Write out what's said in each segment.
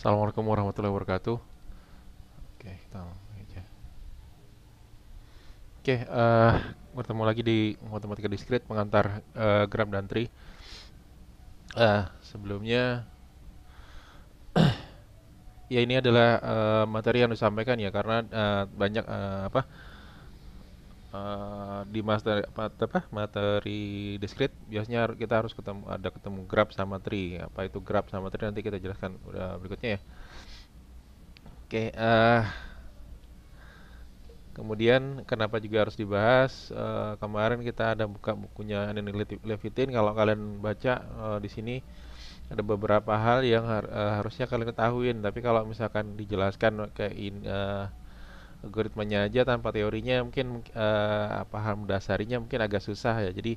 Assalamualaikum warahmatullahi wabarakatuh. Oke, kita aja. Oke, uh, bertemu lagi di matematika diskrit pengantar uh, eh, gram dan tri. Uh, sebelumnya, ya ini adalah uh, materi yang disampaikan ya karena uh, banyak uh, apa uh, di master apa, apa materi diskrit biasanya kita harus ketemu ada ketemu grab sama tri apa itu grab sama tri nanti kita jelaskan udah berikutnya ya oke okay, uh, eh, kemudian kenapa juga harus dibahas uh, kemarin kita ada buka bukunya Anani Levitin kalau kalian baca uh, di sini ada beberapa hal yang har, uh, harusnya kalian ketahuin tapi kalau misalkan dijelaskan kayak in, uh, algoritmanya aja tanpa teorinya mungkin uh, hal mendasarinya mungkin agak susah ya jadi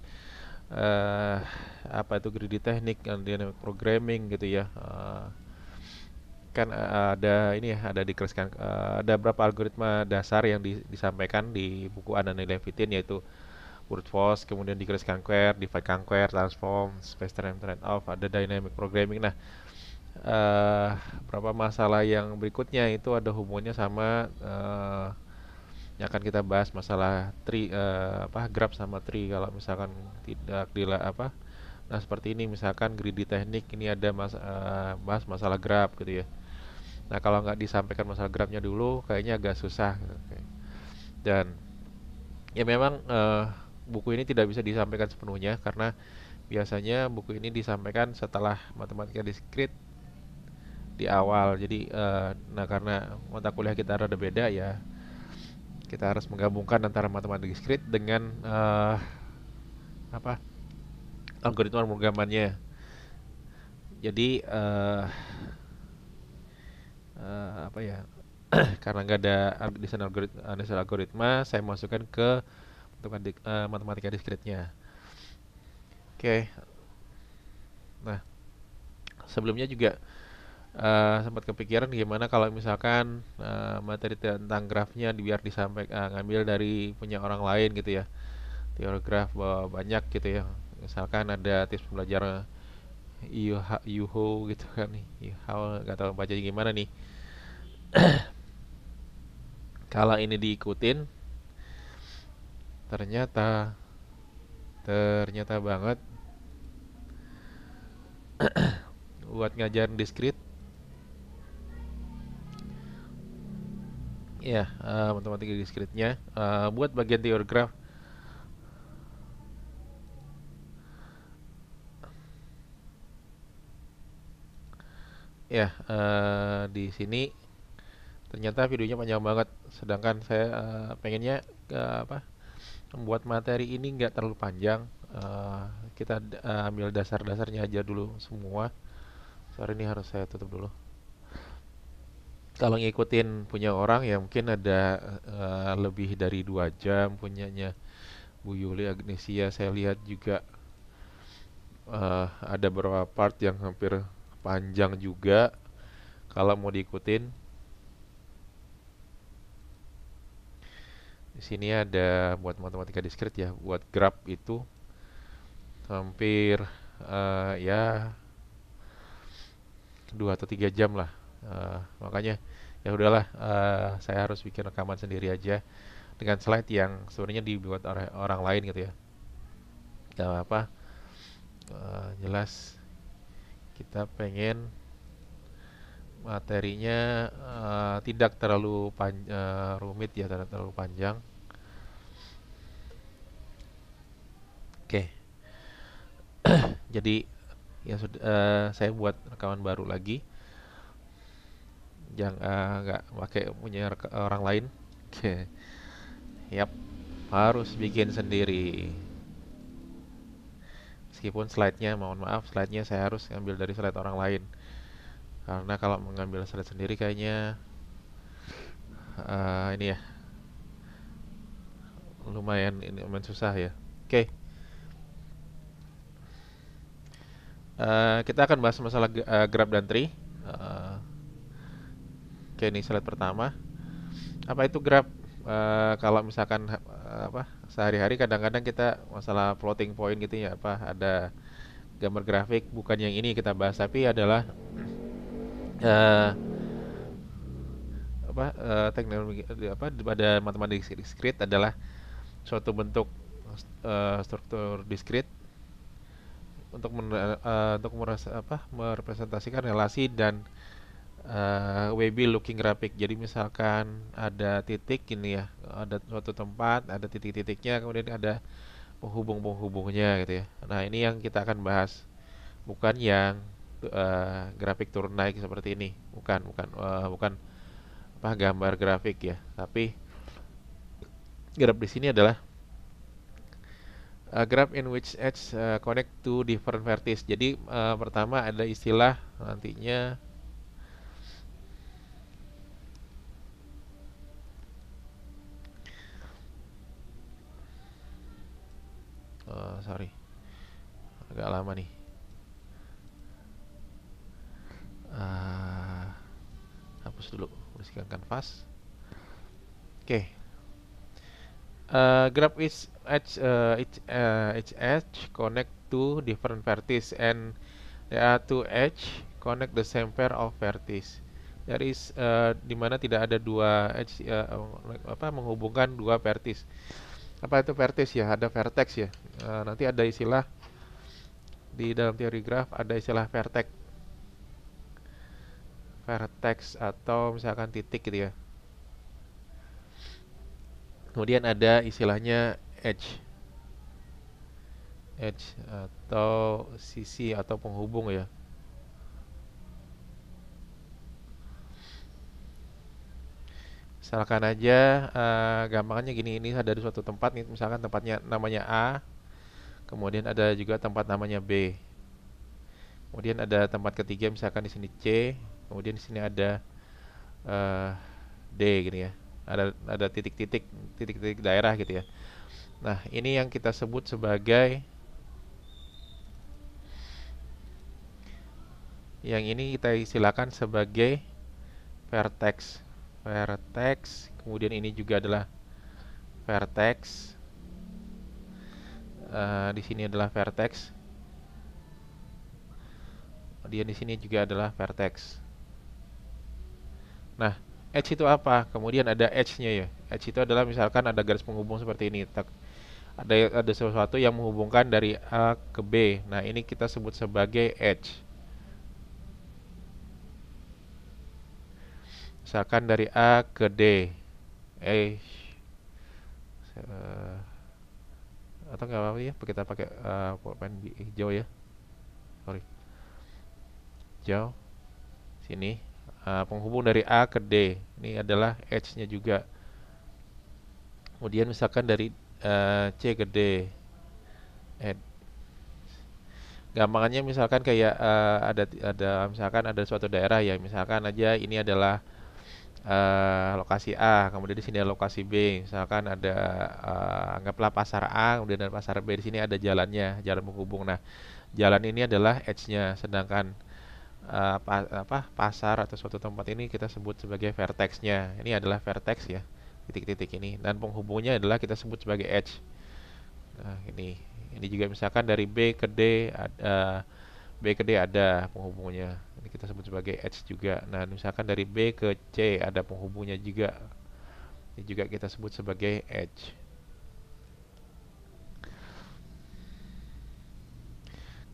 uh, apa itu greedy teknik dynamic programming gitu ya uh, kan uh, ada ini ya ada dikelaskan uh, ada berapa algoritma dasar yang di, disampaikan di buku Anani Levitin yaitu brute force kemudian kreskan conquer divide conquer transform space time trade off ada dynamic programming nah uh, berapa masalah yang berikutnya itu ada hubungannya sama uh, yang akan kita bahas masalah tri uh, apa grab sama tri kalau misalkan tidak dila apa nah seperti ini misalkan greedy teknik ini ada mas uh, bahas masalah grab gitu ya nah kalau nggak disampaikan masalah grabnya dulu kayaknya agak susah okay. dan ya memang uh, buku ini tidak bisa disampaikan sepenuhnya karena biasanya buku ini disampaikan setelah matematika diskrit di awal. Jadi uh, nah karena mata kuliah kita ada beda ya. Kita harus menggabungkan antara matematik diskrit dengan uh, apa? algoritma pemrogramannya. Jadi uh, uh, apa ya? karena nggak ada desain algoritma, desain algoritma, saya masukkan ke matematik, uh, matematika diskritnya. Oke. Okay. Nah, sebelumnya juga uh, sempat kepikiran gimana kalau misalkan uh, materi tentang grafnya biar disampaikan uh, ngambil dari punya orang lain gitu ya teori graf bahwa banyak gitu ya misalkan ada tips pembelajaran Yuho gitu kan nih, nggak tahu baca gimana nih kalau ini diikutin ternyata ternyata banget buat ngajarin diskrit ya uh, eh, matematika diskritnya uh, eh, buat bagian teori graf ya uh, di sini ternyata videonya panjang banget sedangkan saya uh, pengennya uh, apa membuat materi ini nggak terlalu panjang uh, kita uh, ambil dasar-dasarnya aja dulu semua sore ini harus saya tutup dulu kalau ngikutin punya orang ya mungkin ada uh, lebih dari dua jam punyanya Bu Yuli Agnesia saya lihat juga uh, ada beberapa part yang hampir panjang juga kalau mau diikutin di sini ada buat matematika diskrit ya buat grab itu hampir uh, ya dua atau tiga jam lah uh, makanya ya udahlah uh, saya harus bikin rekaman sendiri aja dengan slide yang sebenarnya dibuat oleh orang lain gitu ya nggak apa, -apa. Uh, eh, jelas kita pengen materinya uh, tidak terlalu pan, uh, rumit ya tidak terlalu panjang oke okay. jadi ya sudah uh, saya buat rekaman baru lagi jangan eh, nggak pakai punya orang lain oke okay. yap harus bikin sendiri meskipun slide-nya mohon maaf slide-nya saya harus ngambil dari slide orang lain karena kalau mengambil slide sendiri kayaknya uh, ini ya lumayan ini lumayan susah ya oke okay. uh, eh, kita akan bahas masalah uh, grab dan tree uh, Oke, ini slide pertama. Apa itu grab? E, kalau misalkan eh, apa sehari-hari kadang-kadang kita masalah floating point gitu ya apa ada gambar grafik bukan yang ini kita bahas tapi adalah e, apa e, teknologi apa pada matematik diskrit adalah suatu bentuk e, struktur diskrit untuk men, e, untuk meres, apa merepresentasikan relasi dan uh, eh, WB looking graphic Jadi misalkan ada titik ini ya, ada suatu tempat, ada titik-titiknya, kemudian ada penghubung-penghubungnya gitu ya. Nah ini yang kita akan bahas, bukan yang uh, grafik turun naik seperti ini, bukan, bukan, uh, bukan apa gambar grafik ya, tapi graf di sini adalah uh, graph in which edge uh, connect to different vertices. Jadi uh, pertama ada istilah nantinya Eh, sorry agak lama nih uh, hapus dulu bersihkan kanvas oke okay. uh, eh, grab is edge uh, each, uh, each edge connect to different vertices and there are two edge connect the same pair of vertices there is uh, di mana tidak ada dua edge uh, apa menghubungkan dua vertices Apa itu vertex ya? Ada vertex ya. Eh, nanti ada istilah di dalam teori graf ada istilah vertex vertex atau misalkan titik gitu ya kemudian ada istilahnya edge edge atau sisi atau penghubung ya misalkan aja uh, gampangnya gini ini ada di suatu tempat nih misalkan tempatnya namanya A Kemudian ada juga tempat namanya B. Kemudian ada tempat ketiga misalkan di sini C, kemudian di sini ada uh, D gitu ya. Ada ada titik-titik titik-titik daerah gitu ya. Nah, ini yang kita sebut sebagai yang ini kita silakan sebagai vertex vertex kemudian ini juga adalah vertex Eh, di sini adalah vertex dia di sini juga adalah vertex nah edge itu apa kemudian ada edge-nya ya edge itu adalah misalkan ada garis penghubung seperti ini ada ada sesuatu yang menghubungkan dari A ke B nah ini kita sebut sebagai edge misalkan dari A ke D edge eh, atau nggak apa-apa ya kita pakai uh, pulpen hijau ya sorry hijau sini uh, penghubung dari A ke D ini adalah H nya juga kemudian misalkan dari uh, C ke D Ed. gampangannya misalkan kayak uh, ada ada misalkan ada suatu daerah ya misalkan aja ini adalah uh, lokasi A, kemudian di sini ada lokasi B, misalkan ada uh, anggaplah pasar A, kemudian ada pasar B di sini ada jalannya, jalan penghubung. Nah, jalan ini adalah edge-nya, sedangkan uh, apa pasar atau suatu tempat ini kita sebut sebagai vertex-nya. Ini adalah vertex ya, titik-titik ini, dan penghubungnya adalah kita sebut sebagai edge. Nah, ini, ini juga misalkan dari B ke D ada uh, B ke D ada penghubungnya ini kita sebut sebagai edge juga nah misalkan dari B ke C ada penghubungnya juga ini juga kita sebut sebagai edge.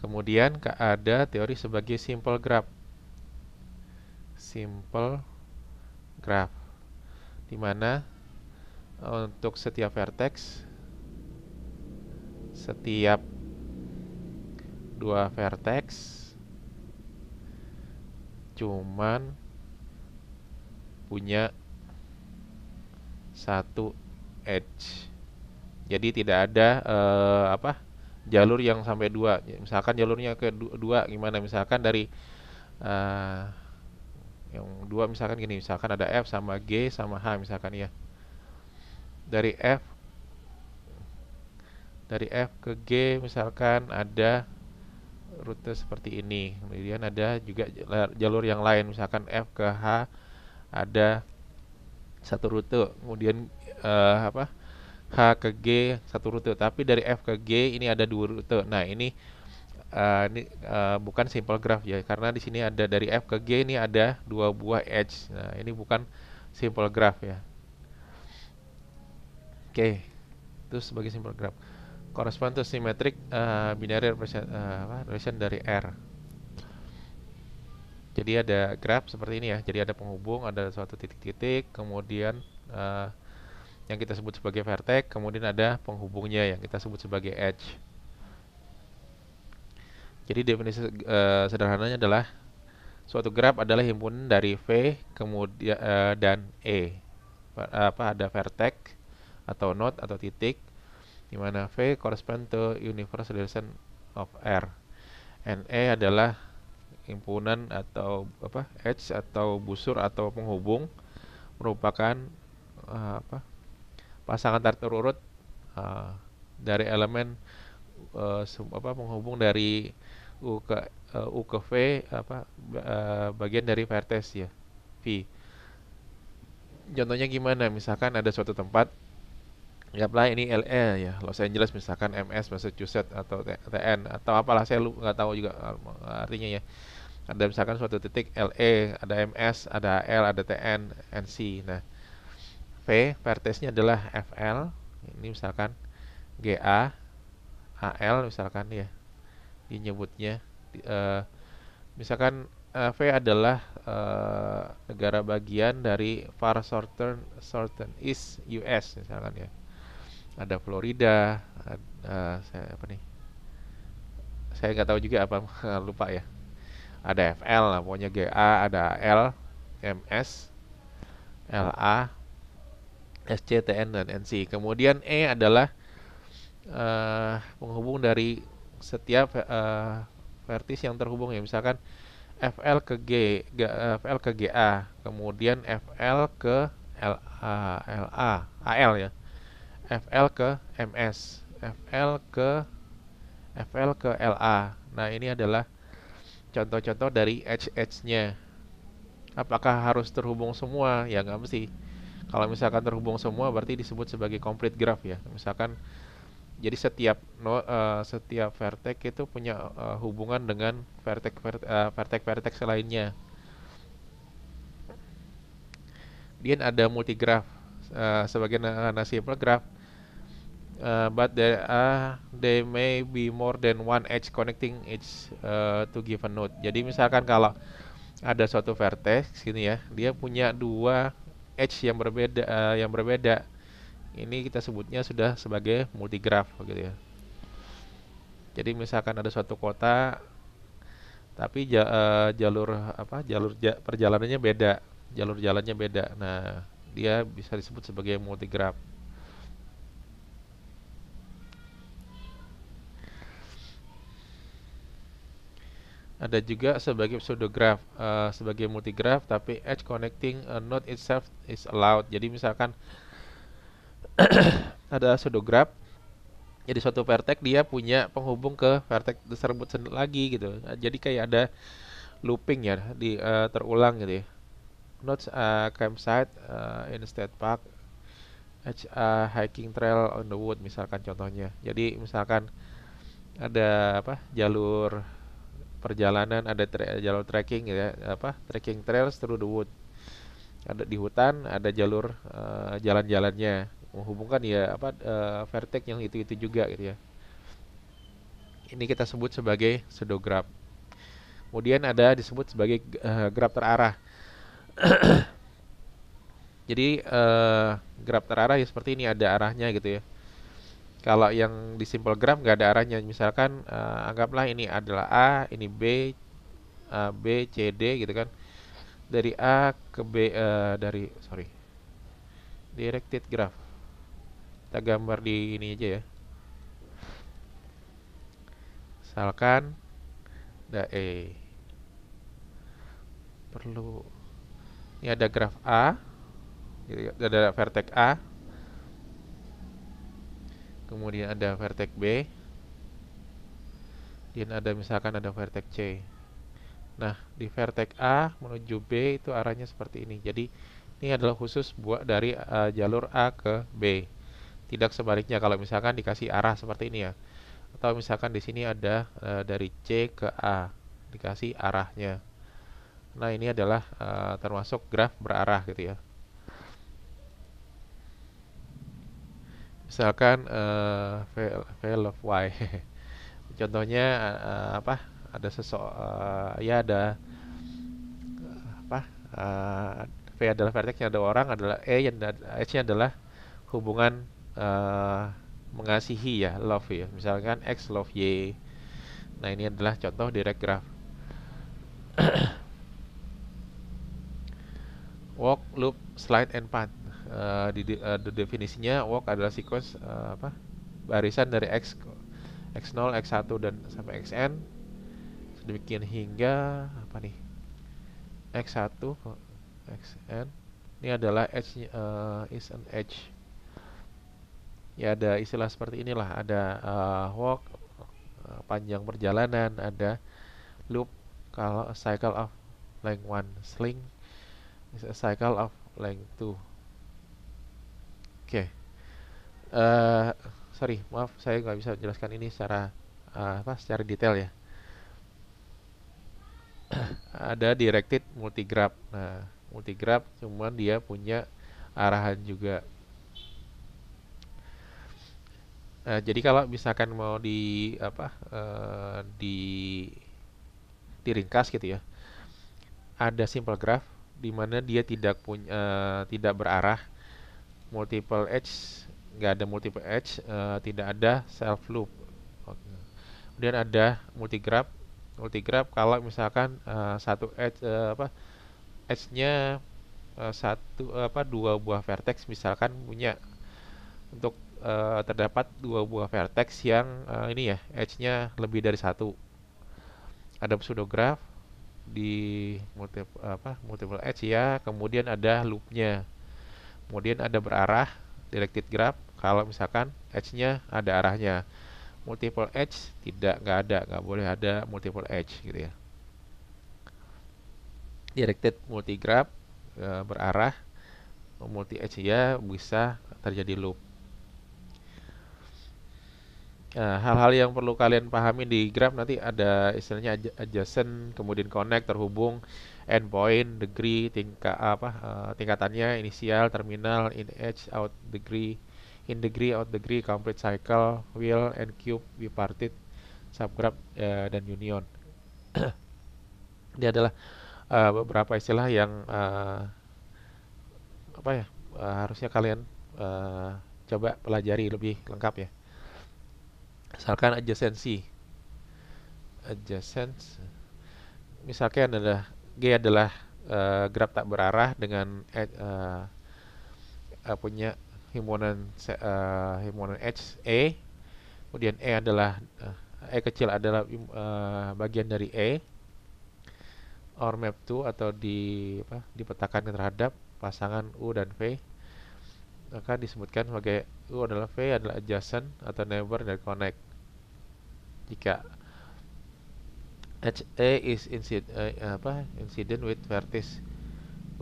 kemudian ada teori sebagai simple graph simple graph dimana untuk setiap vertex setiap dua vertex cuman punya satu edge jadi tidak ada eh, apa jalur yang sampai dua misalkan jalurnya ke dua, gimana misalkan dari eh, yang dua misalkan gini misalkan ada f sama g sama h misalkan ya dari f dari f ke g misalkan ada rute seperti ini kemudian ada juga jalur yang lain misalkan F ke H ada satu rute kemudian uh, apa H ke G satu rute tapi dari F ke G ini ada dua rute nah ini uh, ini uh, bukan simple graph ya karena di sini ada dari F ke G ini ada dua buah edge nah ini bukan simple graph ya oke okay. itu sebagai simple graph correspond to symmetric uh, eh, binary representation, eh, uh, relation dari R. Jadi ada graph seperti ini ya. Jadi ada penghubung, ada suatu titik-titik, kemudian uh, yang kita sebut sebagai vertex, kemudian ada penghubungnya yang kita sebut sebagai edge. Jadi definisi uh, sederhananya adalah suatu graph adalah himpunan dari V kemudian uh, dan E. Apa ada vertex atau node atau titik di mana V correspond to universal relation of R and E adalah impunan atau apa H atau busur atau penghubung merupakan uh, apa pasangan terurut uh, eh, dari elemen uh, apa penghubung dari U ke uh, U ke V apa uh, bagian dari vertex ya V. Contohnya gimana? Misalkan ada suatu tempat anggaplah ini LA ya Los Angeles misalkan MS Massachusetts atau TN atau apalah saya lu nggak tahu juga eh, eh, artinya ya ada misalkan suatu titik LA ada MS ada L ada TN NC nah V vertexnya adalah FL ini misalkan GA AL misalkan ya dinyebutnya e, misalkan V adalah e, negara bagian dari far southern southern east US misalkan ya ada Florida ada, eh, saya apa nih saya nggak tahu juga apa lupa ya ada FL lah pokoknya GA ada L MS LA SCTN dan NC kemudian E adalah uh, penghubung dari setiap uh, vertis yang terhubung ya misalkan FL ke G, G FL ke GA kemudian FL ke LA LA AL ya FL ke MS FL ke FL ke LA nah ini adalah contoh-contoh dari HH nya apakah harus terhubung semua ya nggak mesti kalau misalkan terhubung semua berarti disebut sebagai complete graph ya misalkan jadi setiap no, uh, setiap vertex itu punya uh, hubungan dengan vertex vertex, uh, vertex vertex lainnya kemudian ada multigraph uh, sebagai nasi graph uh, but there are they may be more than one edge connecting each uh, to give a node. Jadi misalkan kalau ada suatu vertex sini ya, dia punya dua edge yang berbeda uh, yang berbeda. Ini kita sebutnya sudah sebagai multigraph gitu ya. Jadi misalkan ada suatu kota tapi ja, uh, jalur apa jalur ja, perjalanannya beda, jalur jalannya beda. Nah, dia bisa disebut sebagai multigraph. ada juga sebagai pseudograph uh, sebagai multigraph tapi edge connecting a eh, node itself is allowed jadi misalkan ada pseudograph jadi ya suatu vertex dia punya penghubung ke vertex tersebut lagi gitu eh, jadi kayak ada looping ya di uh, terulang gitu ya nodes uh, campsite uh, in state park edge uh, hiking trail on the wood misalkan contohnya jadi misalkan ada apa jalur perjalanan ada tra jalur trekking gitu ya apa trekking trails through the wood ada di hutan ada jalur uh, jalan-jalannya menghubungkan ya apa uh, eh, vertex yang itu-itu juga gitu ya ini kita sebut sebagai sedograp kemudian ada disebut sebagai uh, eh, graf terarah jadi uh, graf terarah ya seperti ini ada arahnya gitu ya kalau yang di simple graph nggak ada arahnya, misalkan uh, anggaplah ini adalah A, ini B, A, eh, B, C, D gitu kan. Dari A ke B, uh, dari sorry, directed graph. Kita gambar di ini aja ya. Misalkan, da, E. perlu ini ada graph A, gitu ya. ada vertex A, kemudian ada vertex B dan ada misalkan ada vertex C nah di vertex A menuju B itu arahnya seperti ini jadi ini adalah khusus buat dari uh, jalur A ke B tidak sebaliknya kalau misalkan dikasih arah seperti ini ya atau misalkan di sini ada uh, dari C ke A dikasih arahnya nah ini adalah uh, termasuk graf berarah gitu ya misalkan uh, veil of y contohnya uh, apa ada sesok uh, eh, ya ada apa uh, v adalah vertexnya ada orang adalah e yang ada, nya adalah hubungan uh, mengasihi ya love ya misalkan x love y nah ini adalah contoh direct graph walk loop slide and path Eh, di de, uh, definisinya walk adalah sequence uh, apa barisan dari x x0, x1 dan sampai xn sedemikian hingga apa nih x1 x xn ini adalah edge uh, is an edge ya ada istilah seperti inilah ada uh, walk uh, panjang perjalanan ada loop kalau cycle of length one sling is a cycle of length two Oke. Okay. Uh, eh, sorry, maaf saya nggak bisa jelaskan ini secara uh, apa? Secara detail ya. Ada directed multigraph. Nah, multigraph cuman dia punya arahan juga. Nah, jadi kalau misalkan mau di apa uh, di diringkas gitu ya, ada simple graph di mana dia tidak punya uh, tidak berarah multiple edge nggak ada multiple edge uh, tidak ada self loop kemudian ada multi grab multi grab kalau misalkan uh, satu edge uh, apa edge-nya uh, satu uh, apa dua buah vertex misalkan punya untuk uh, terdapat dua buah vertex yang uh, ini ya edge-nya lebih dari satu ada pseudograph di multiple apa multiple edge ya kemudian ada loopnya kemudian ada berarah directed graph kalau misalkan edge-nya ada arahnya multiple edge tidak nggak ada nggak boleh ada multiple edge gitu ya directed multi graph e, berarah multi edge ya bisa terjadi loop e, hal-hal nah, yang perlu kalian pahami di graph nanti ada istilahnya adjacent kemudian connect terhubung endpoint, degree, tingkat apa uh, tingkatannya, inisial, terminal, in edge, out degree, in degree, out degree, complete cycle, wheel, and cube, bipartite, subgraph uh, dan union. Ini adalah uh, beberapa istilah yang uh, apa ya uh, harusnya kalian uh, coba pelajari lebih lengkap ya. Misalkan adjacency, adjacency, misalkan ada G adalah uh, eh, graf tak berarah dengan uh, uh, punya himpunan uh, himpunan H A, e. Kemudian E adalah uh, E kecil adalah uh, bagian dari E or map to atau di apa dipetakan terhadap pasangan U dan V maka disebutkan sebagai U adalah V adalah adjacent atau neighbor dan connect jika HA is incident uh, apa, incident with vertices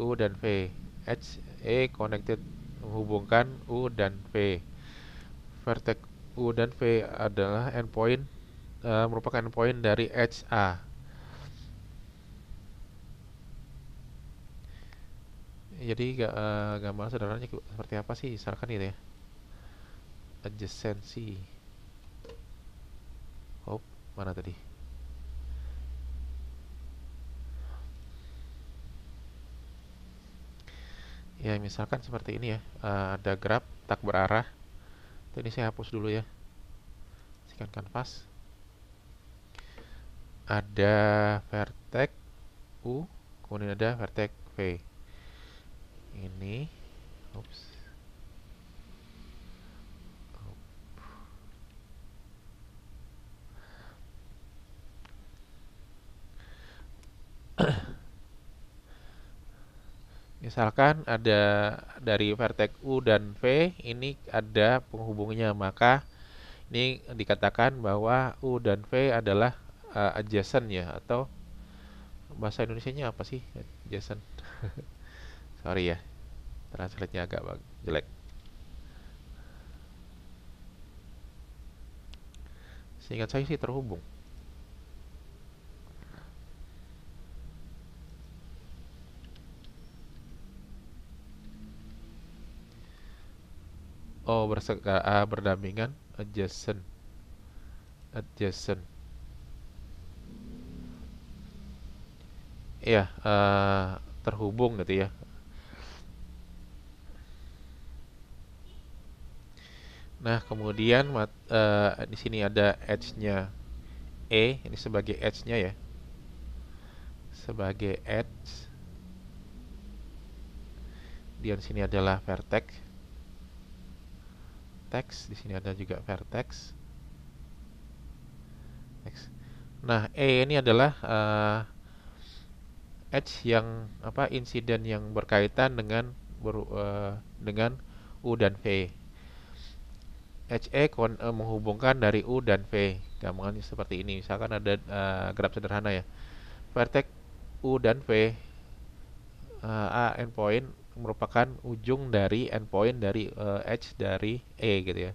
U dan V. HA connected menghubungkan U dan V. Vertex U dan V adalah endpoint uh, merupakan endpoint dari HA. Jadi uh, eh, gambar sederhananya seperti apa sih? Misalkan gitu ya. Adjacency. Oh, mana tadi? ya misalkan seperti ini ya eh, ada grab tak berarah ini saya hapus dulu ya sikan kanvas ada vertex U kemudian ada vertex V ini oops Misalkan ada dari vertex U dan V ini ada penghubungnya, maka ini dikatakan bahwa U dan V adalah uh, adjacent ya atau bahasa Indonesia nya apa sih adjacent? Sorry ya, translate-nya agak jelek. Seingat saya sih terhubung. oh berseka, uh, ah, berdampingan adjacent adjacent ya uh, terhubung gitu ya Nah, kemudian mat, uh, di sini ada edge-nya E, ini sebagai edge-nya ya. Sebagai edge. di sini adalah vertex vertex, di sini ada juga vertex. X. Nah, E ini adalah uh, edge yang apa insiden yang berkaitan dengan ber, uh, eh, dengan U dan V. HE e eh, menghubungkan dari U dan V. gambarnya seperti ini. Misalkan ada uh, graf sederhana ya. Vertex U dan V uh, A endpoint merupakan ujung dari endpoint dari uh, edge dari e gitu ya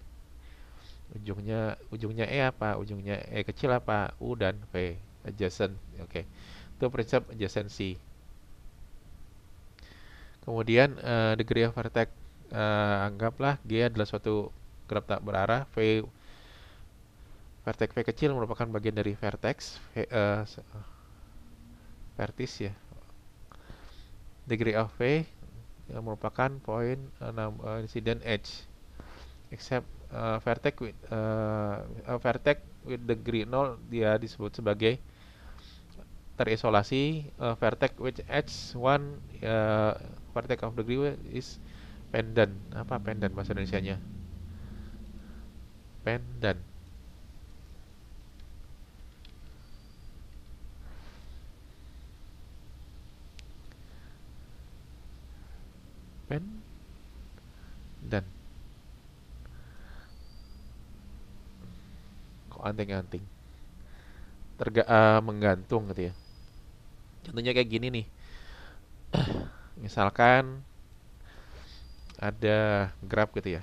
ujungnya ujungnya e apa ujungnya e kecil apa u dan v adjacent oke okay. itu prinsip adjacency kemudian uh, degree of vertex uh, anggaplah g adalah suatu graf tak berarah v vertex v kecil merupakan bagian dari vertex v, uh, vertex ya degree of v yang merupakan poin uh, eh, eh, incident edge except uh, eh, vertex with uh, uh, vertex with degree 0 dia disebut sebagai terisolasi uh, vertex with edge one uh, vertex of degree is pendant apa pendant bahasa Indonesia nya pendant open dan kok anting-anting terga uh, menggantung gitu ya contohnya kayak gini nih misalkan ada grab gitu ya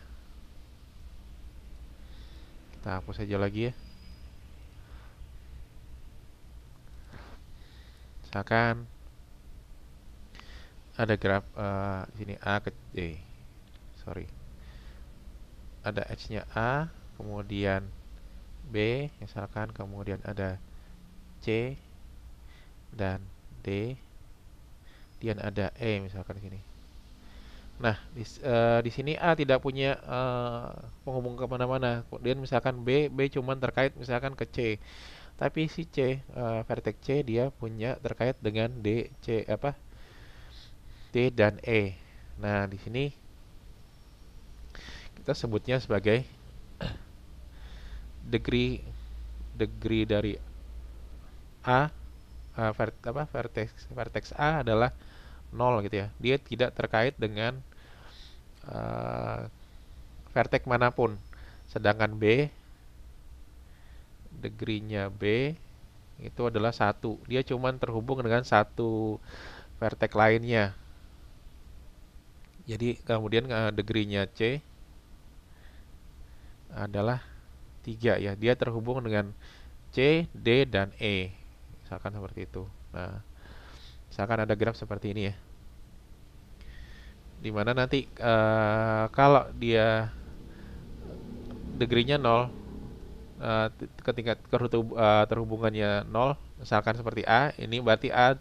kita hapus aja lagi ya misalkan ada graf uh, sini A ke D eh, sorry ada H nya A kemudian B misalkan kemudian ada C dan D kemudian ada E misalkan di sini Nah, di, uh, di sini A tidak punya uh, penghubung kemana-mana. Kemudian misalkan B, B cuma terkait misalkan ke C. Tapi si C, uh, vertex C dia punya terkait dengan D, C apa T dan E. Nah, di sini kita sebutnya sebagai degree degree dari A uh, ver, apa vertex vertex A adalah 0 gitu ya. Dia tidak terkait dengan uh, vertex manapun. Sedangkan B degree-nya B itu adalah satu. Dia cuman terhubung dengan satu vertex lainnya. Jadi kemudian uh, degree-nya C adalah tiga ya. Dia terhubung dengan C, D dan E. Misalkan seperti itu. Nah, misalkan ada graf seperti ini ya. Dimana nanti uh, kalau dia degree-nya 0 uh, ketika terhubungannya nol, misalkan seperti A, ini berarti A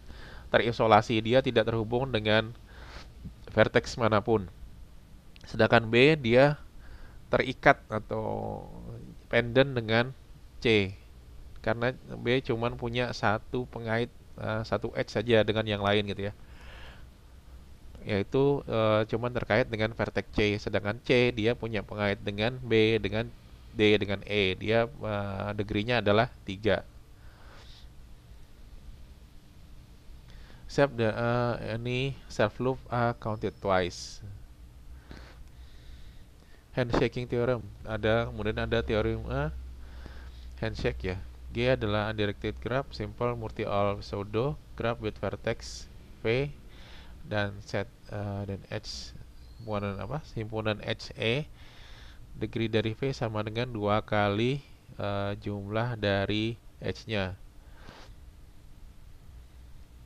terisolasi, dia tidak terhubung dengan vertex manapun. Sedangkan B dia terikat atau pendant dengan C karena B cuman punya satu pengait eh, satu edge saja dengan yang lain gitu ya yaitu e, cuman terkait dengan vertex C sedangkan C dia punya pengait dengan B dengan D dengan E dia e, degree-nya adalah 3 except the uh, eh, any self loop are eh, counted twice. Handshaking theorem ada kemudian ada teori uh, handshake ya. G adalah undirected graph simple multi all pseudo graph with vertex V dan set uh, dan H himpunan apa himpunan e degree dari V sama dengan dua kali uh, jumlah dari H-nya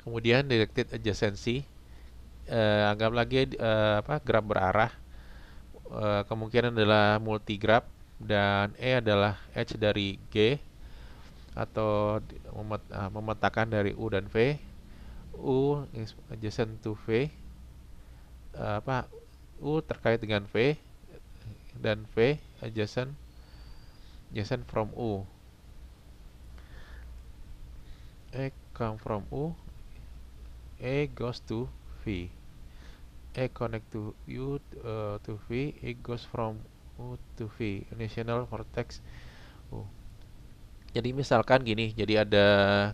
kemudian directed adjacency eh, anggap lagi eh, apa graf berarah eh, kemungkinan adalah multi multigraf dan E adalah H dari G atau memet, uh, memetakan dari U dan V U is adjacent to V uh, apa U terkait dengan V dan V adjacent adjacent from U E come from U A goes to V A connect to U uh, to V A goes from U to V initial vortex U jadi misalkan gini jadi ada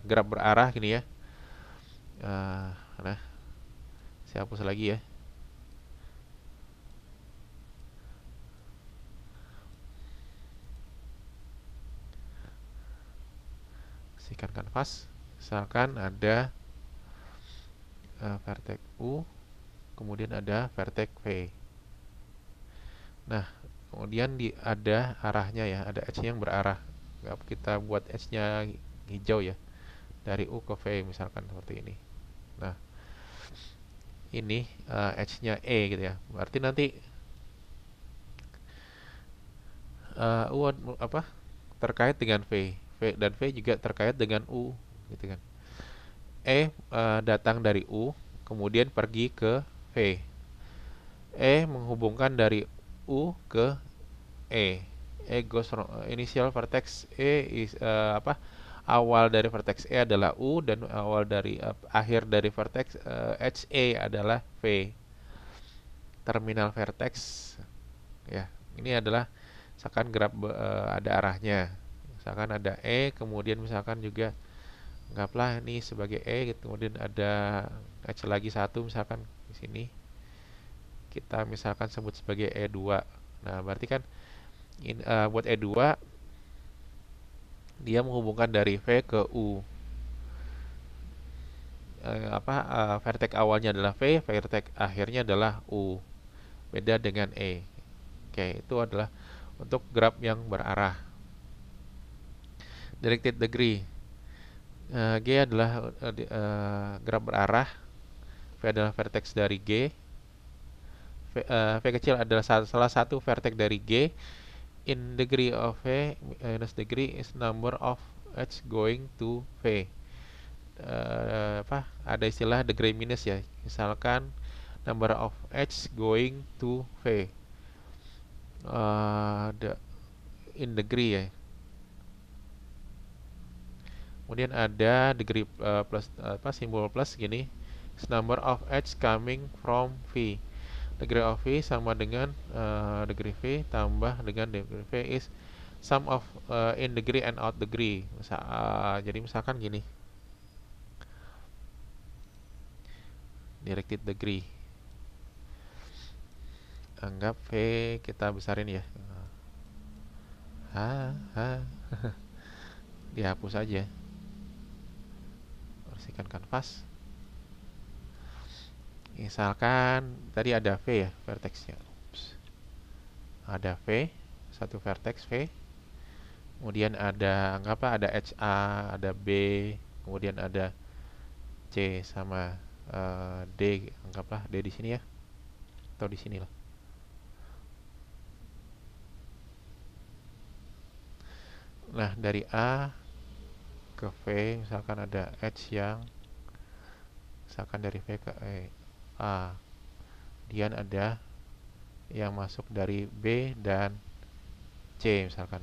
gerak berarah gini ya uh, nah saya hapus lagi ya sikat kanvas misalkan ada uh, eh, vertex U kemudian ada vertek V nah kemudian di ada arahnya ya ada edge yang berarah kita buat edge nya hijau ya dari U ke V misalkan seperti ini nah ini uh, eh, edge nya E gitu ya berarti nanti uh, U apa terkait dengan V, v dan V juga terkait dengan U gitu kan E uh, datang dari U, kemudian pergi ke V. E menghubungkan dari U ke E. E goes from initial vertex E is uh, apa? Awal dari vertex E adalah U dan awal dari uh, akhir dari vertex uh, E adalah V. Terminal vertex ya. Ini adalah misalkan graf uh, ada arahnya. Misalkan ada E, kemudian misalkan juga anggaplah ini sebagai e gitu. kemudian ada kaca lagi satu misalkan di sini kita misalkan sebut sebagai e2 nah berarti kan in, uh, buat e2 dia menghubungkan dari v ke u uh, apa uh, e, vertex awalnya adalah v vertex akhirnya adalah u beda dengan e oke itu adalah untuk graf yang berarah directed degree Eh, G adalah uh, eh, eh, graf berarah V adalah vertex dari G V, uh, v kecil adalah salah satu vertex dari G in degree of V minus degree is number of H going to V uh, apa ada istilah degree minus ya misalkan number of H going to V uh, the in degree ya kemudian ada degree uh, plus apa simbol plus gini number of edge coming from v degree of v sama dengan uh, degree v tambah dengan degree v is sum of uh, in degree and out degree Misa, uh, jadi misalkan gini directed degree anggap V kita besarin ya ha, ha. dihapus aja pastikan kanvas misalkan tadi ada V ya vertexnya Oops. ada V satu vertex V kemudian ada apa, ada HA ada B kemudian ada C sama uh, D anggaplah D di sini ya atau di sini lah Nah, dari A ke V misalkan ada edge yang misalkan dari V ke e, A kemudian ada yang masuk dari B dan C misalkan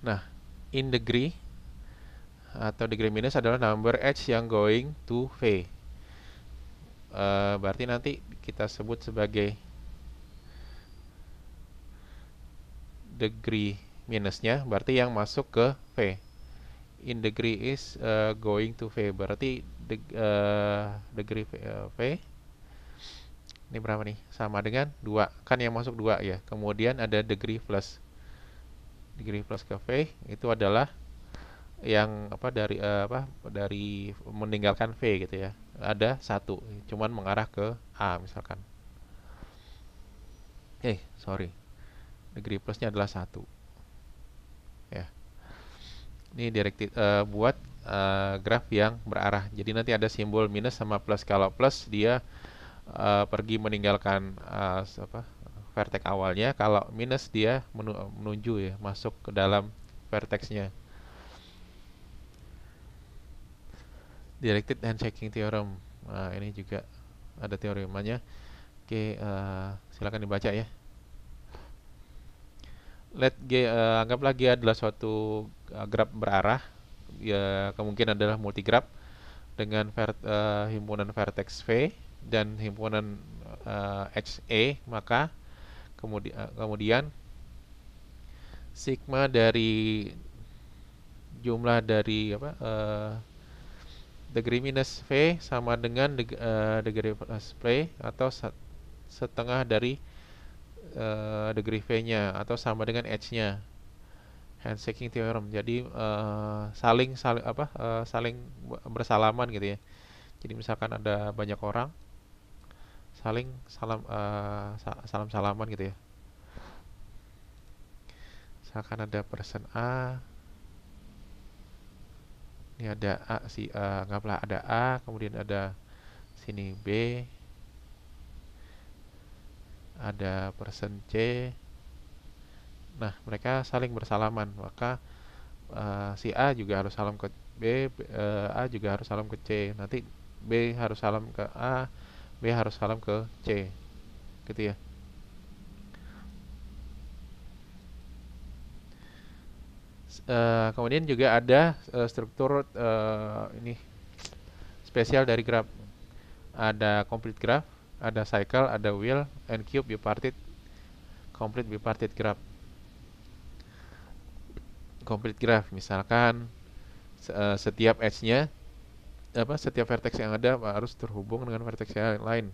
nah in degree atau degree minus adalah number edge yang going to V e, berarti nanti kita sebut sebagai degree minusnya berarti yang masuk ke V in degree is uh, going to V berarti de uh, degree v, uh, v ini berapa nih sama dengan 2 kan yang masuk 2 ya kemudian ada degree plus degree plus ke V itu adalah yang apa dari uh, apa dari meninggalkan V gitu ya ada satu cuman mengarah ke A misalkan eh sorry degree plusnya adalah satu ini direct uh, eh, buat uh, graf yang berarah. Jadi nanti ada simbol minus sama plus. Kalau plus dia uh, pergi meninggalkan uh, apa vertex awalnya. Kalau minus dia menu menuju ya masuk ke dalam vertexnya. Directed handshaking theorem. Nah, ini juga ada teoremanya. Oke, uh, silakan dibaca ya let G uh, anggaplah G adalah suatu uh, eh, graf berarah ya kemungkinan adalah multi graf dengan ver, uh, himpunan vertex V dan himpunan uh, HE maka kemudian uh, kemudian sigma dari jumlah dari apa uh, degree minus V sama dengan deg, uh, degree plus V atau setengah dari uh, eh, degree V-nya atau sama dengan H-nya. Handshaking theorem. Jadi uh, saling saling apa? Uh, saling bersalaman gitu ya. Jadi misalkan ada banyak orang saling salam uh, salam salaman gitu ya. Misalkan ada person A ini ada A si uh, anggaplah ada A kemudian ada sini B ada person C nah mereka saling bersalaman maka uh, si A juga harus salam ke B uh, A juga harus salam ke C nanti B harus salam ke A B harus salam ke C gitu ya Uh, kemudian juga ada uh, struktur uh, ini spesial dari graf. Ada complete graph, ada cycle, ada wheel, and cube bipartit, complete bipartit graph. Complete graph, misalkan eh, setiap edge-nya apa setiap vertex yang ada harus terhubung dengan vertex yang lain.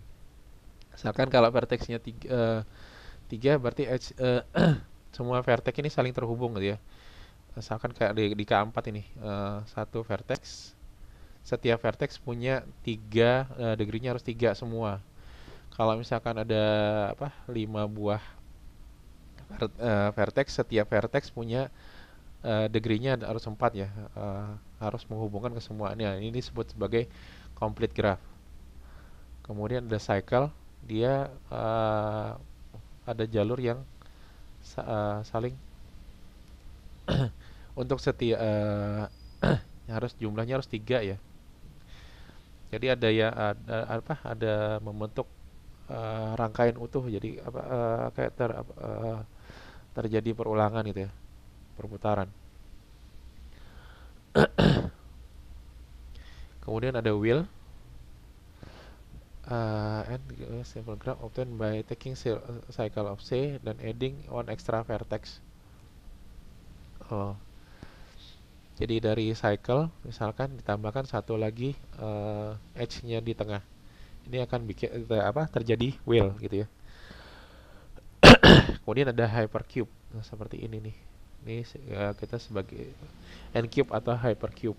Misalkan kalau vertexnya tiga, eh, tiga berarti edge uh, semua vertex ini saling terhubung gitu ya. Misalkan kayak di, di K4 ini uh, satu vertex setiap vertex punya tiga uh, degree-nya harus tiga semua kalau misalkan ada apa lima buah eh, vertex setiap vertex punya uh, degree-nya harus empat ya eh, harus menghubungkan ke semuanya ini disebut sebagai complete graph kemudian ada cycle dia ada jalur yang saling untuk setiap uh, harus jumlahnya harus tiga ya jadi ada ya ada apa ada membentuk uh, rangkaian utuh jadi apa uh, kayak ter, uh, terjadi perulangan gitu ya perputaran kemudian ada will uh, and simple graph obtained by taking cycle of C dan adding one extra vertex oh jadi dari cycle misalkan ditambahkan satu lagi uh, edge-nya di tengah ini akan bikin eh, apa terjadi will gitu ya kemudian ada hypercube nah, seperti ini nih ini uh, kita sebagai n cube atau hypercube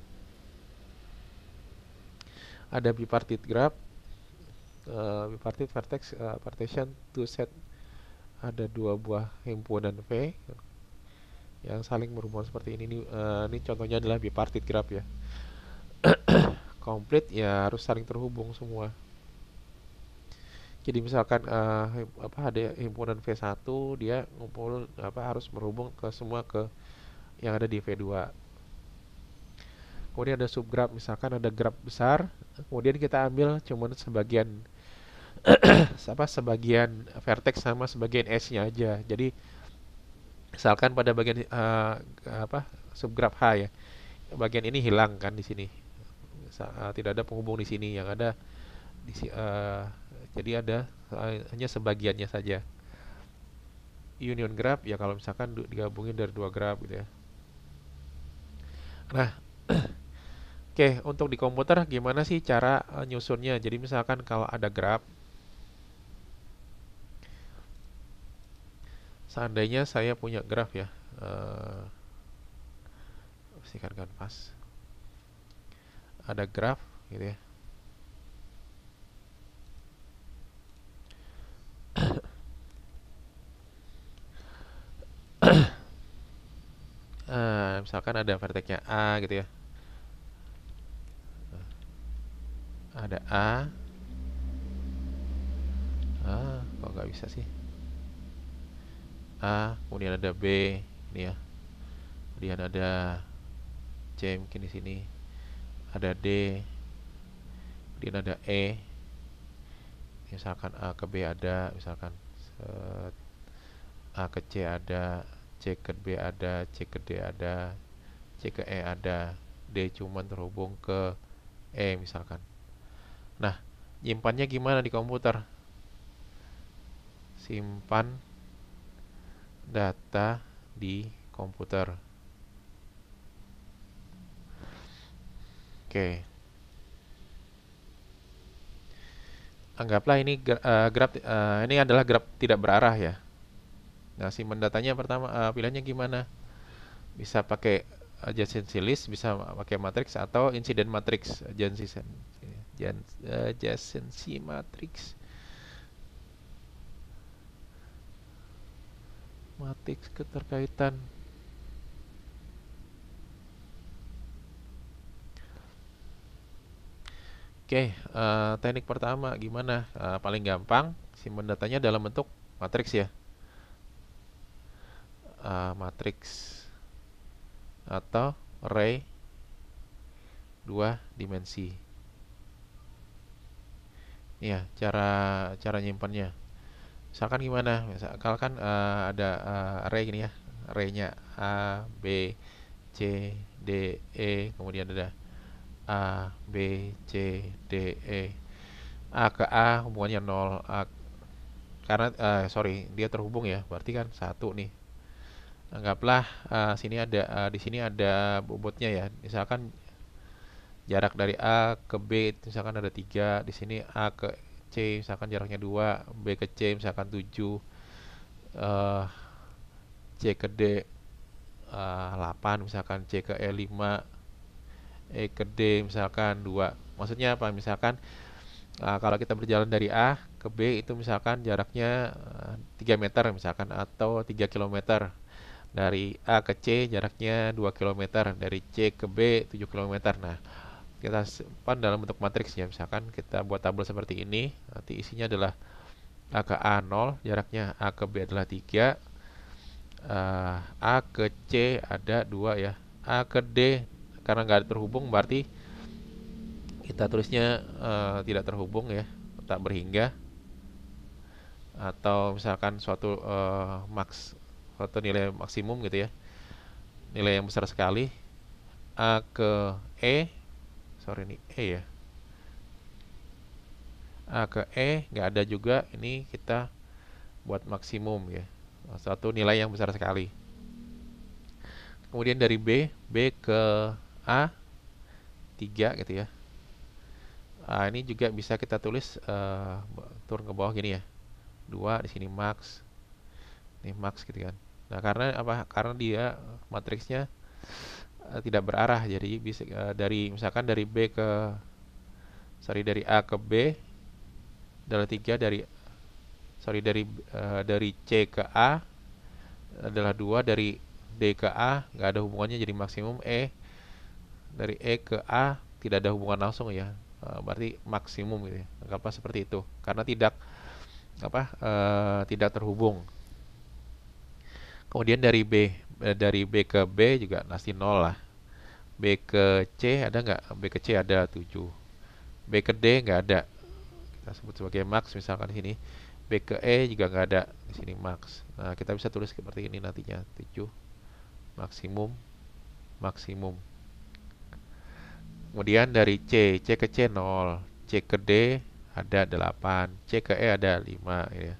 ada bipartite graph uh, bipartit vertex uh, partition two set ada dua buah himpunan v yang saling berhubungan seperti ini ini, uh, ini contohnya adalah bipartite graph ya komplit ya harus saling terhubung semua jadi misalkan uh, apa ada himpunan V1 dia ngumpul apa harus berhubung ke semua ke yang ada di V2 kemudian ada subgraf misalkan ada graf besar kemudian kita ambil cuman sebagian apa sebagian vertex sama sebagian s nya aja jadi misalkan pada bagian uh, apa subgraf H ya bagian ini hilang kan di sini eh, tidak ada penghubung di sini yang ada di uh, jadi ada eh, hanya sebagiannya saja union graph ya kalau misalkan digabungin dari dua graph gitu ya nah oke okay, untuk di komputer gimana sih cara uh, nyusunnya jadi misalkan kalau ada graph seandainya saya punya graph ya uh, kan pas ada graph gitu ya misalkan ada verteknya A gitu ya ada A A kok nggak bisa sih A kemudian ada B ini ya kemudian ada C mungkin di sini ada D kemudian ada E misalkan A ke B ada misalkan A ke C ada C ke B ada, C ke D ada, C ke E ada, D cuman terhubung ke E misalkan. Nah, nyimpannya gimana di komputer? Simpan data di komputer. Oke. Anggaplah ini uh, eh, graf uh, eh, ini adalah graf tidak berarah ya. Nah, simpan mendatanya pertama uh, pilihannya gimana? Bisa pakai adjacency list, bisa pakai matrix atau incident matrix adjacency adjacency matrix. Matrix keterkaitan. Oke, okay, uh, eh, teknik pertama gimana? Uh, paling gampang simpan datanya dalam bentuk matriks ya uh, eh, matriks atau array dua dimensi. Ya, cara cara nyimpannya. Misalkan gimana? Misalkan uh, eh, ada uh, eh, array gini ya, arraynya A, B, C, D, E, kemudian ada A, B, C, D, E. A ke A hubungannya 0, A, karena uh, sorry dia terhubung ya, berarti kan satu nih anggaplah uh, sini ada uh, di sini ada bobotnya ya misalkan jarak dari A ke B misalkan ada tiga di sini A ke C misalkan jaraknya dua B ke C misalkan tujuh uh, C ke D uh, 8 misalkan C ke E 5 E ke D misalkan dua maksudnya apa misalkan uh, kalau kita berjalan dari A ke B itu misalkan jaraknya uh, 3 meter misalkan atau 3 kilometer dari A ke C jaraknya 2 km dari C ke B 7 km nah kita simpan dalam bentuk matriks ya misalkan kita buat tabel seperti ini nanti isinya adalah A ke A 0 jaraknya A ke B adalah 3 eh, A ke C ada 2 ya A ke D karena nggak terhubung berarti kita tulisnya uh, tidak terhubung ya tak berhingga atau misalkan suatu uh, eh, max atau nilai maksimum gitu ya nilai yang besar sekali A ke E sorry ini E ya A ke E nggak ada juga ini kita buat maksimum ya satu nilai yang besar sekali kemudian dari B B ke A 3 gitu ya Nah, ini juga bisa kita tulis uh, turun ke bawah gini ya dua di sini max ini max gitu kan Nah, karena apa? Karena dia matriksnya uh, eh, tidak berarah. Jadi bisa uh, dari misalkan dari B ke sorry dari A ke B adalah tiga dari sorry dari uh, dari C ke A adalah dua dari D ke A nggak ada hubungannya jadi maksimum E dari E ke A tidak ada hubungan langsung ya. berarti maksimum gitu ya. Apa seperti itu. Karena tidak apa? Uh, tidak terhubung kemudian dari B eh, dari B ke B juga nasi nol lah B ke C ada nggak B ke C ada 7 B ke D nggak ada kita sebut sebagai max misalkan di sini B ke E juga nggak ada di sini max nah kita bisa tulis seperti ini nantinya 7 maksimum maksimum kemudian dari C C ke C 0 C ke D ada 8 C ke E ada 5 ya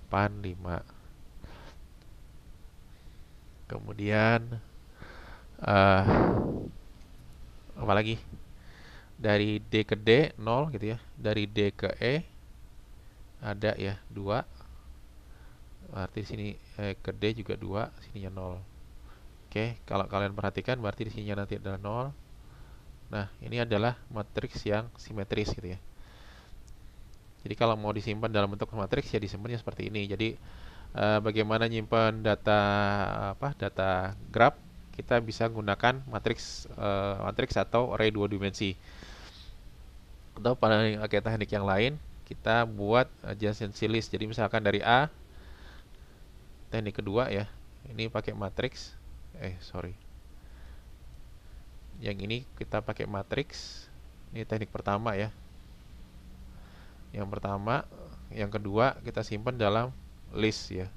8 5 kemudian uh, apa lagi dari D ke D 0 gitu ya dari D ke E ada ya 2 berarti sini E ke D juga 2 sininya 0 oke kalau kalian perhatikan berarti di sininya nanti adalah 0 nah ini adalah matriks yang simetris gitu ya jadi kalau mau disimpan dalam bentuk matriks ya disimpannya seperti ini jadi Eh, bagaimana nyimpan data apa data grab kita bisa gunakan matriks uh, matriks atau array dua dimensi atau paling okay, eh, teknik yang lain kita buat adjacency list jadi misalkan dari A teknik kedua ya ini pakai matriks eh sorry yang ini kita pakai matriks ini teknik pertama ya yang pertama yang kedua kita simpan dalam list ya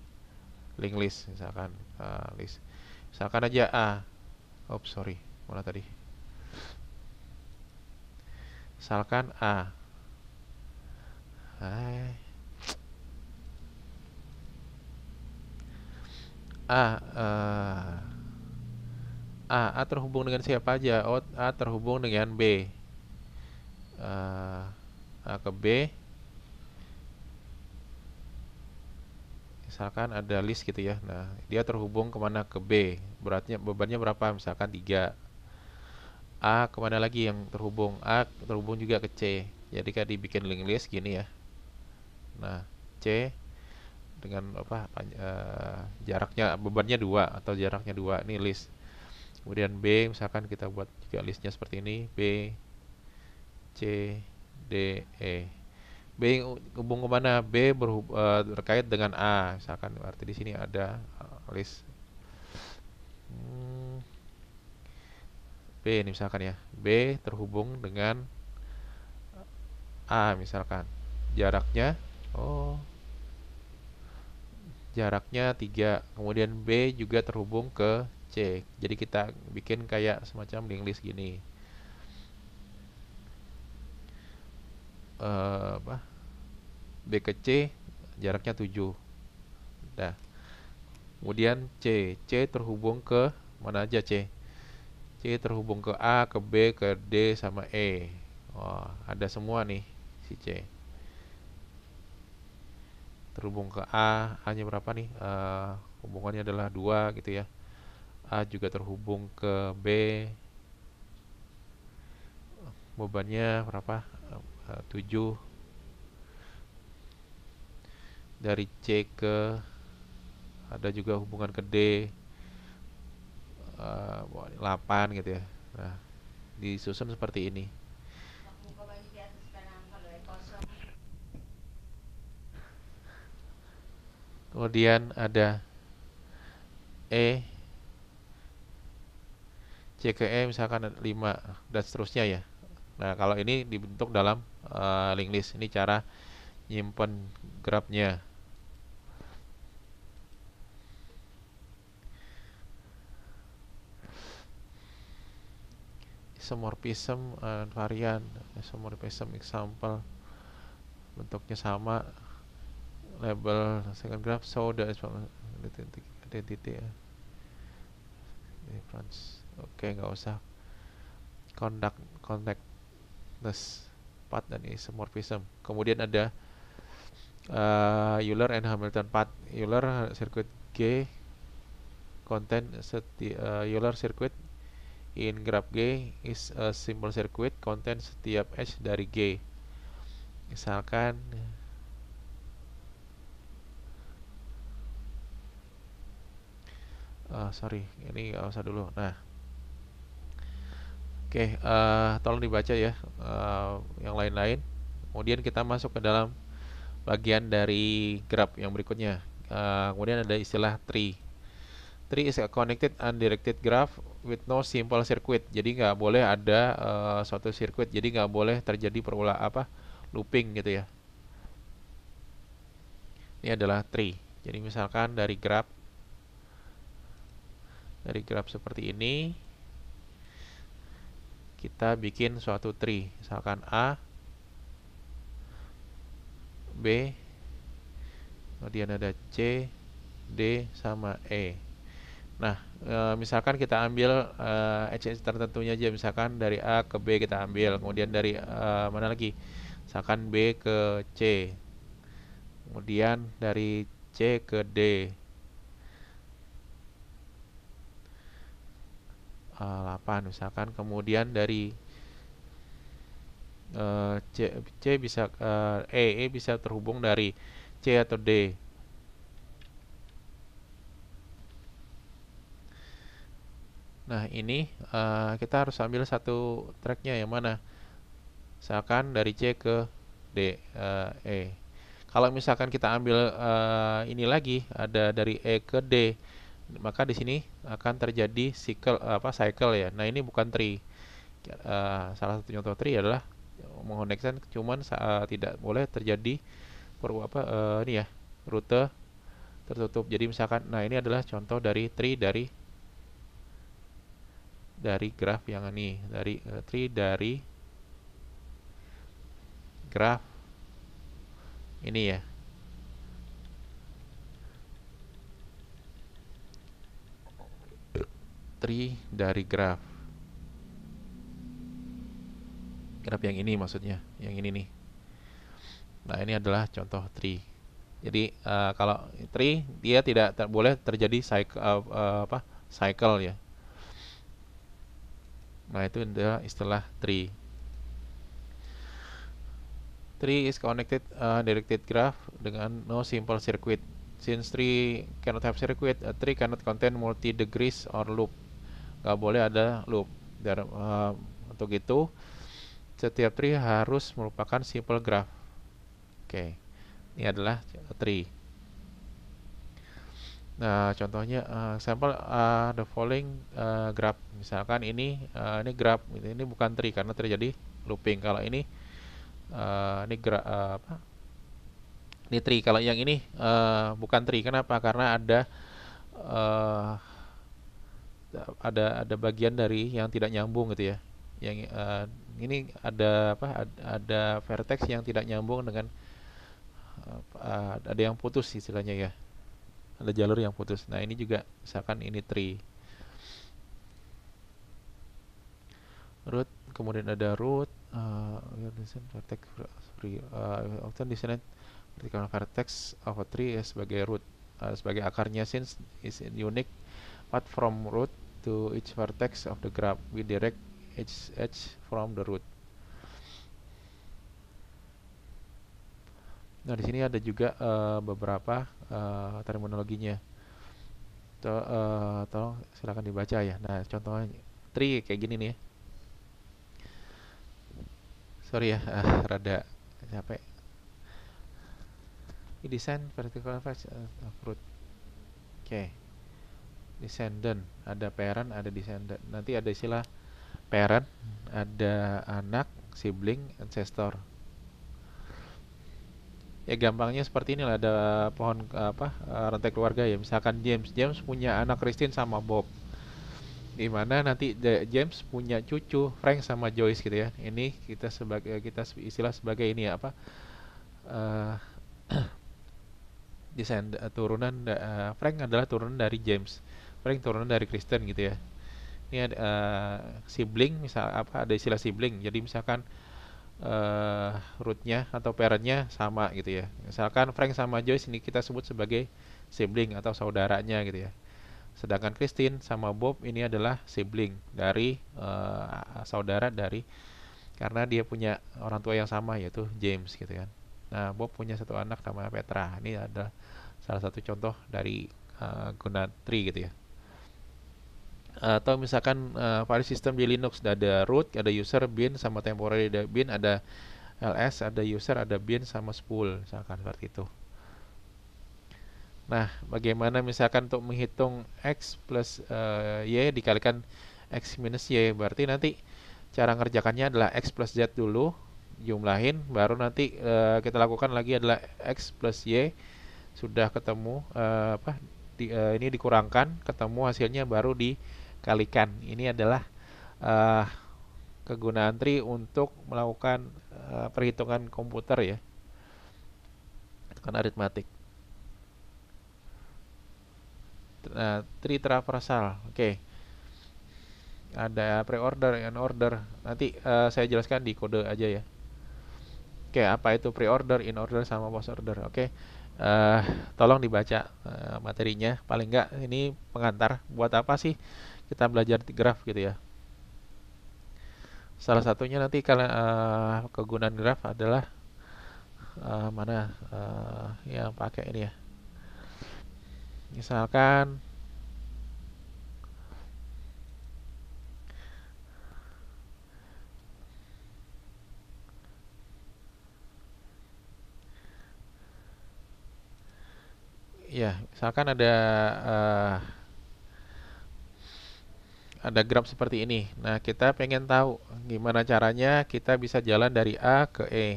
link list misalkan uh, list misalkan aja A oh sorry mana tadi misalkan A Hai. A uh, A A terhubung dengan siapa aja oh A terhubung dengan B uh, A ke B misalkan ada list gitu ya nah dia terhubung kemana ke B beratnya bebannya berapa misalkan 3 A kemana lagi yang terhubung A terhubung juga ke C jadi kan dibikin link list gini ya nah C dengan apa uh, jaraknya bebannya dua atau jaraknya dua ini list kemudian B misalkan kita buat juga listnya seperti ini B C D E B hubung kemana B berhub, uh, terkait dengan A misalkan berarti di sini ada e, list hmm, B ini misalkan ya B terhubung dengan A misalkan jaraknya oh jaraknya 3 kemudian B juga terhubung ke C jadi kita bikin kayak semacam link list gini uh, apa B ke C jaraknya 7 nah kemudian C C terhubung ke mana aja C C terhubung ke A ke B ke D sama E oh, ada semua nih si C terhubung ke A hanya berapa nih uh, hubungannya adalah dua gitu ya A juga terhubung ke B bebannya berapa uh, dari C ke ada juga hubungan ke D uh, eh, 8 gitu ya nah disusun seperti ini kemudian ada E C ke E misalkan 5 dan seterusnya ya Nah kalau ini dibentuk dalam uh, eh, link list ini cara nyimpen grafnya isomorphism uh, eh, varian eh, isomorphism example bentuknya sama label second graph so the identity, titik ya eh. difference oke okay, nggak usah conduct connectness path dan isomorphism kemudian ada uh, Euler and Hamilton path Euler sirkuit G content uh, Euler circuit in graph G is a simple circuit contain setiap edge dari G misalkan uh, sorry ini nggak usah dulu nah oke okay, uh, eh, tolong dibaca ya uh, yang lain-lain kemudian kita masuk ke dalam bagian dari graph yang berikutnya uh, kemudian ada istilah tree Tree is a connected undirected graph with no simple circuit. Jadi nggak boleh ada uh, suatu circuit. Jadi nggak boleh terjadi perulah apa looping gitu ya. Ini adalah tree. Jadi misalkan dari graph dari graph seperti ini kita bikin suatu tree misalkan A B kemudian ada C D sama E Nah, e, misalkan kita ambil e, exchange tertentunya aja, misalkan dari A ke B kita ambil, kemudian dari e, mana lagi? Misalkan B ke C, kemudian dari C ke D. E, 8 misalkan, kemudian dari e, C, C bisa e, E bisa terhubung dari C atau D Nah ini uh, kita harus ambil satu tracknya yang mana misalkan dari C ke D uh, E kalau misalkan kita ambil uh, ini lagi ada dari E ke D maka di sini akan terjadi cycle apa cycle ya nah ini bukan tree uh, salah satu contoh tree adalah mengoneksikan cuman saat tidak boleh terjadi per, apa uh, ini ya rute tertutup jadi misalkan nah ini adalah contoh dari tree dari dari graf yang ini dari eh, tree dari graf ini ya tree dari graf graf yang ini maksudnya yang ini nih nah ini adalah contoh tree jadi uh, kalau tree dia tidak ter boleh terjadi cycle uh, uh, eh, apa cycle ya Nah, itu adalah istilah tree. Tree is connected uh, directed graph dengan no simple circuit. Since tree cannot have circuit, a tree cannot contain multi degrees or loop. Gak boleh ada loop. Dan, uh, untuk itu, setiap tree harus merupakan simple graph. Oke, okay. ini adalah tree. Nah, contohnya uh, sampel uh, the following uh, graph. Misalkan ini uh, ini graph gitu. ini, bukan tree karena terjadi looping. Kalau ini uh, ini graph uh, apa? Ini tree. Kalau yang ini uh, bukan tree. Kenapa? Karena ada uh, ada ada bagian dari yang tidak nyambung gitu ya. Yang uh, ini ada apa? Ada, ada vertex yang tidak nyambung dengan uh, ada yang putus istilahnya ya ada jalur yang putus nah ini juga misalkan ini tree root kemudian ada root uh, vertex free uh, vertex of a tree sebagai root uh, sebagai akarnya since is unique but from root to each vertex of the graph we direct each edge from the root Nah, di sini ada juga uh, beberapa uh, terminologinya. To, uh, tolong silakan dibaca ya. Nah, contohnya tri kayak gini nih. Ya. Sorry ya, uh, rada capek. Desain vertical face uh, root. Oke. Okay. Descendant, ada parent, ada descendant. Nanti ada istilah parent, ada anak, sibling, ancestor ya gampangnya seperti inilah ada pohon apa eh, rantai keluarga ya misalkan James James punya anak Christine sama Bob di mana nanti James punya cucu Frank sama Joyce gitu ya ini kita sebagai kita istilah sebagai ini ya apa uh, uh, turunan uh, Frank adalah turunan dari James Frank turunan dari Kristen gitu ya ini ada uh, sibling misal apa ada istilah sibling jadi misalkan uh, rootnya atau parentnya sama gitu ya misalkan Frank sama Joyce ini kita sebut sebagai sibling atau saudaranya gitu ya sedangkan Christine sama Bob ini adalah sibling dari uh, saudara dari karena dia punya orang tua yang sama yaitu James gitu kan nah Bob punya satu anak namanya Petra ini adalah salah satu contoh dari uh, eh, Gunatri gitu ya atau misalkan uh, eh, file system di Linux ada root, ada user, bin, sama temporary ada bin, ada ls, ada user, ada bin, sama spool, misalkan seperti itu. Nah, bagaimana misalkan untuk menghitung x plus uh, y dikalikan x minus y, berarti nanti cara ngerjakannya adalah x plus z dulu, jumlahin, baru nanti uh, kita lakukan lagi adalah x plus y sudah ketemu uh, apa di, uh, ini dikurangkan, ketemu hasilnya baru di kalikan. Ini adalah uh, kegunaan tri untuk melakukan uh, perhitungan komputer ya. kan aritmatik. Nah, tri traversal. Oke. Okay. Ada pre-order and order. Nanti uh, saya jelaskan di kode aja ya. Oke, okay, apa itu pre-order, in-order sama post-order. Oke. Okay. Uh, tolong dibaca uh, materinya paling enggak ini pengantar buat apa sih? kita belajar di graf gitu ya. Salah satunya nanti kalian uh, kegunaan graf adalah uh, mana uh, yang pakai ini ya. Misalkan ya misalkan ada uh, ada graf seperti ini. Nah, kita pengen tahu gimana caranya kita bisa jalan dari A ke E.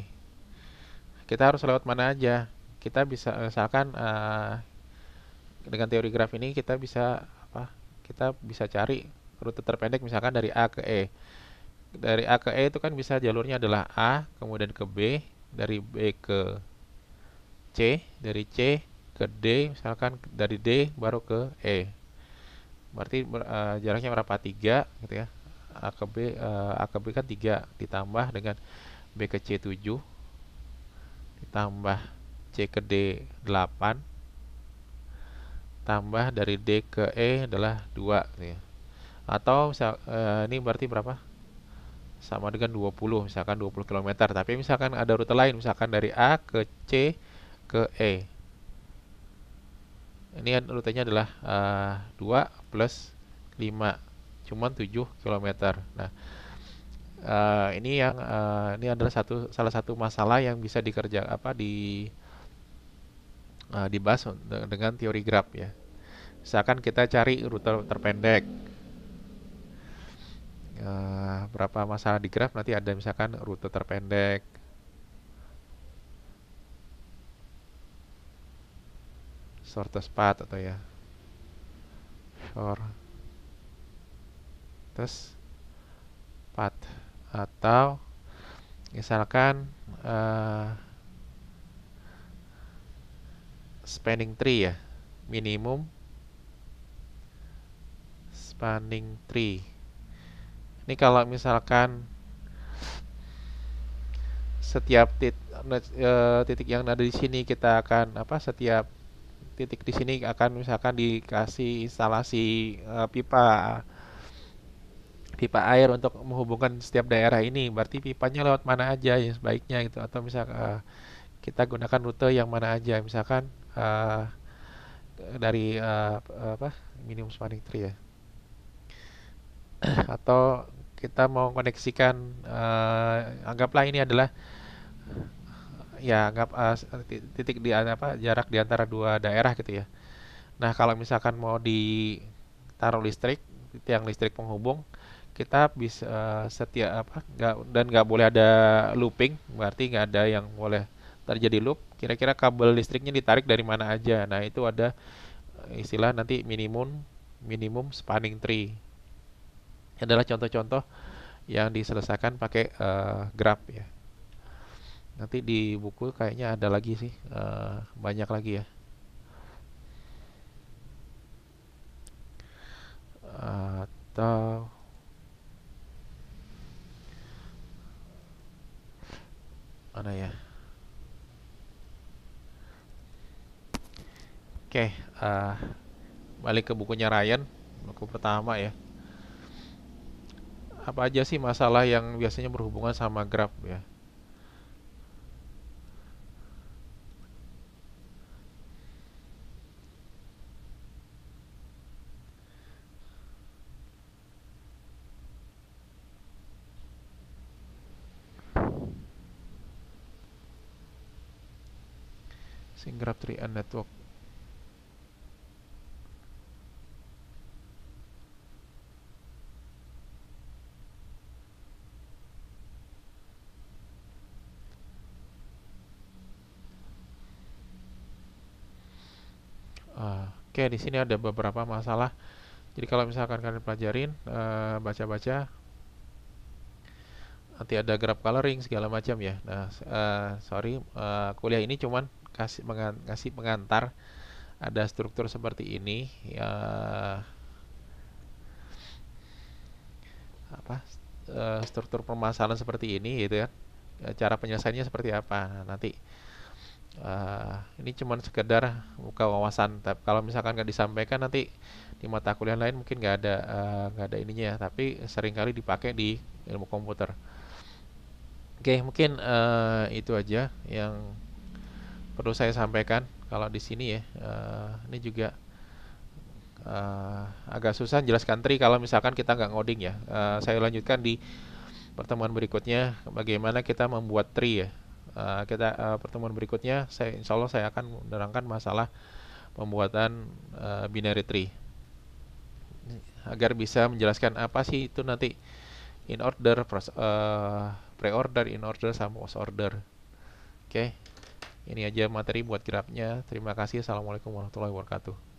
Kita harus lewat mana aja. Kita bisa misalkan uh, dengan teori graf ini kita bisa apa? Kita bisa cari rute terpendek misalkan dari A ke E. Dari A ke E itu kan bisa jalurnya adalah A, kemudian ke B, dari B ke C, dari C ke D, misalkan dari D baru ke E berarti uh, jaraknya berapa tiga gitu ya A ke B uh, A ke B kan tiga ditambah dengan B ke C tujuh ditambah C ke D delapan tambah dari D ke E adalah dua, gitu ya. atau misal, uh, ini berarti berapa sama dengan 20 misalkan 20 km tapi misalkan ada rute lain misalkan dari A ke C ke E ini rutenya adalah uh, plus 5 cuman 7 km nah uh, ini yang uh, ini adalah satu salah satu masalah yang bisa dikerja apa di uh, dibahas dengan teori graf ya misalkan kita cari rute terpendek uh, berapa masalah di graf nanti ada misalkan rute terpendek shortest path atau ya or terus 4 atau misalkan uh, spanning tree ya minimum spanning tree ini kalau misalkan setiap tit, uh, titik yang ada di sini kita akan apa setiap titik di sini akan misalkan dikasih instalasi uh, pipa pipa air untuk menghubungkan setiap daerah ini berarti pipanya lewat mana aja ya sebaiknya gitu atau misalkan uh, eh, kita gunakan rute yang mana aja misalkan uh, dari uh, apa minimum spanning tree ya atau kita mau koneksikan uh, anggaplah ini adalah ya anggap uh, eh, titik di apa jarak di antara dua daerah gitu ya. Nah, kalau misalkan mau ditaruh listrik, tiang listrik penghubung, kita bisa uh, eh, setia apa enggak dan nggak boleh ada looping, berarti nggak ada yang boleh terjadi loop. Kira-kira kabel listriknya ditarik dari mana aja. Nah, itu ada eh, istilah nanti minimum minimum spanning tree. Ini adalah contoh-contoh yang diselesaikan pakai uh, graph ya nanti di buku kayaknya ada lagi sih uh, banyak lagi ya atau mana ya oke okay, uh, eh, balik ke bukunya Ryan buku pertama ya apa aja sih masalah yang biasanya berhubungan sama grab ya sing grab 3N network Oke, di sini ada beberapa masalah. Jadi kalau misalkan kalian pelajarin, eh, baca-baca, nanti ada graph coloring segala macam ya. Nah, eh, sorry, eh, kuliah ini cuman kasih mengan, kasih pengantar ada struktur seperti ini ya apa eh, struktur permasalahan seperti ini gitu kan. ya. cara penyelesaiannya seperti apa nanti uh, ini cuman sekedar buka wawasan tapi kalau misalkan nggak disampaikan nanti di mata kuliah lain mungkin nggak ada eh, nggak uh, ada ininya tapi seringkali dipakai di ilmu komputer oke okay, mungkin uh, itu aja yang perlu saya sampaikan kalau di sini ya uh, ini juga uh, agak susah jelaskan tri kalau misalkan kita nggak ngoding ya uh, saya lanjutkan di pertemuan berikutnya bagaimana kita membuat tri ya uh, kita uh, pertemuan berikutnya saya insya Allah saya akan menerangkan masalah pembuatan uh, binary tree agar bisa menjelaskan apa sih itu nanti in order pre order in order sama post order oke okay. Ini aja materi buat kirapnya. Terima kasih. Assalamualaikum warahmatullahi wabarakatuh.